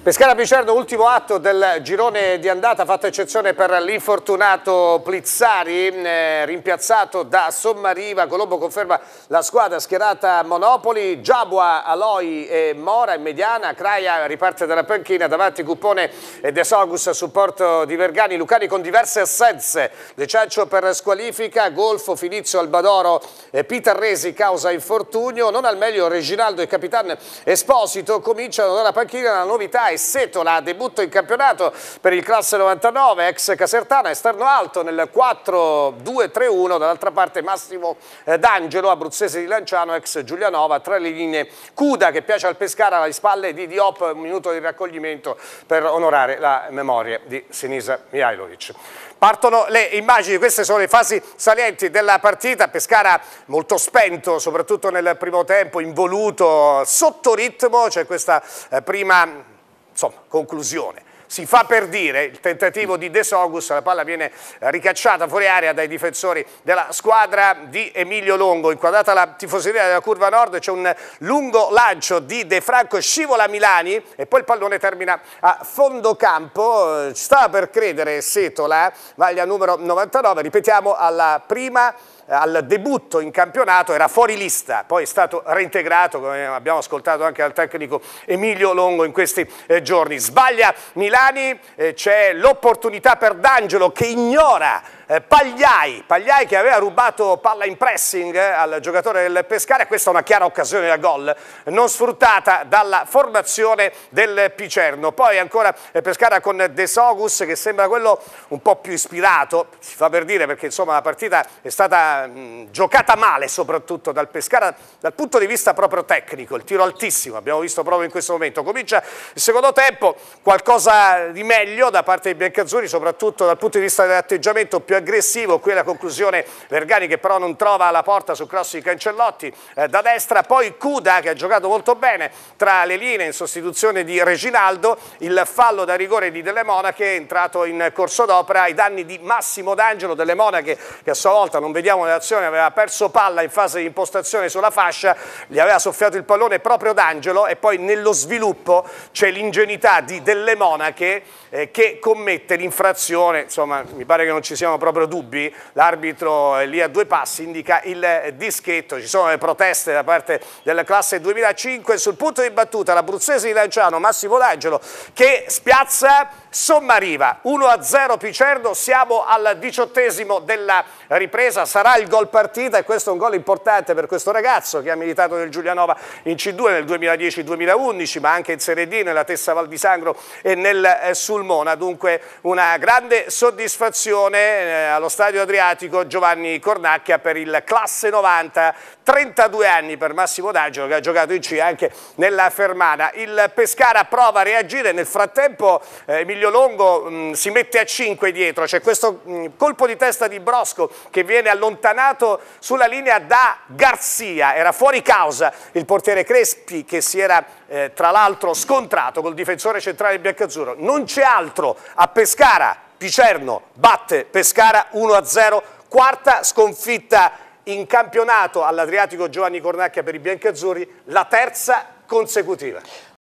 Pescara Picerno, ultimo atto del girone di andata, fatta eccezione per l'infortunato Plizzari, eh, rimpiazzato da Sommariva. Colombo conferma la squadra schierata Monopoli, Giabua, Aloi e Mora in mediana, Craia riparte dalla panchina, davanti Cuppone e De Sogus a supporto di Vergani, Lucani con diverse assenze, De Ciaccio per squalifica, Golfo, Finizio, Albadoro e Pitarresi causa infortunio, non al meglio Reginaldo e Capitan Esposito cominciano dalla panchina la novità e Setola a debutto in campionato per il classe 99, ex Casertana, esterno alto nel 4-2-3-1, dall'altra parte Massimo eh, D'Angelo, abruzzese di Lanciano, ex Giulianova, tra le linee Cuda che piace al Pescara alle spalle di Diop, un minuto di raccoglimento per onorare la memoria di Sinisa Mihailovic. Partono le immagini, queste sono le fasi salienti della partita, Pescara molto spento, soprattutto nel primo tempo, involuto, sotto ritmo, c'è cioè questa eh, prima Insomma, conclusione. Si fa per dire il tentativo di De Sogus, la palla viene ricacciata fuori area dai difensori della squadra di Emilio Longo, inquadrata la tifoseria della curva nord, c'è un lungo lancio di De Franco, scivola Milani e poi il pallone termina a fondo campo, Stava per credere Setola, eh? maglia numero 99, ripetiamo alla prima eh, al debutto in campionato era fuori lista, poi è stato reintegrato, come abbiamo ascoltato anche dal tecnico Emilio Longo in questi eh, giorni. Sbaglia Milani, eh, c'è l'opportunità per D'Angelo che ignora eh, Pagliai, Pagliai che aveva rubato palla in pressing eh, al giocatore del Pescara, questa è una chiara occasione da gol, non sfruttata dalla formazione del Picerno. Poi ancora eh, Pescara con De Sogus che sembra quello un po' più ispirato, si fa per dire perché insomma la partita è stata mm, giocata male soprattutto dal Pescara dal punto di vista proprio tecnico, il tiro altissimo, abbiamo visto proprio in questo momento. Comincia il secondo tempo, qualcosa di meglio da parte dei biancazzurri, soprattutto dal punto di vista dell'atteggiamento più aggressivo, qui la conclusione Vergani che però non trova la porta sul cross di Cancellotti eh, da destra, poi Cuda che ha giocato molto bene tra le linee in sostituzione di Reginaldo, il fallo da rigore di Delle Monache è entrato in corso d'opera ai danni di Massimo D'Angelo Delle Monache che a sua volta non vediamo l'azione, aveva perso palla in fase di impostazione sulla fascia, gli aveva soffiato il pallone proprio D'Angelo e poi nello sviluppo c'è l'ingenuità di Delle Monache eh, che commette l'infrazione, insomma mi pare che non ci siamo proprio proprio dubbi, l'arbitro lì a due passi indica il dischetto, ci sono le proteste da parte della classe 2005, sul punto di battuta l'abruzzese di Lanciano Massimo D'Angelo che spiazza Sommariva, 1-0 Picerno, siamo al diciottesimo della ripresa, sarà il gol partita e questo è un gol importante per questo ragazzo che ha militato nel Giulianova in C2 nel 2010-2011 ma anche in Serie D, nella Tessa Val di Sangro e nel eh, Sulmona, dunque una grande soddisfazione eh, eh, allo Stadio Adriatico Giovanni Cornacchia per il classe 90, 32 anni per Massimo D'Angelo che ha giocato in C anche nella Fermana. Il Pescara prova a reagire, nel frattempo eh, Emilio Longo mh, mm, si mette a 5 dietro, c'è questo mh, mm, colpo di testa di Brosco che viene allontanato sulla linea da Garzia, era fuori causa il portiere Crespi che si era eh, tra l'altro scontrato col difensore centrale biancazzurro. Non c'è altro a Pescara Picerno batte Pescara 1-0, quarta sconfitta in campionato all'Adriatico Giovanni Cornacchia per i biancazzurri, la terza consecutiva.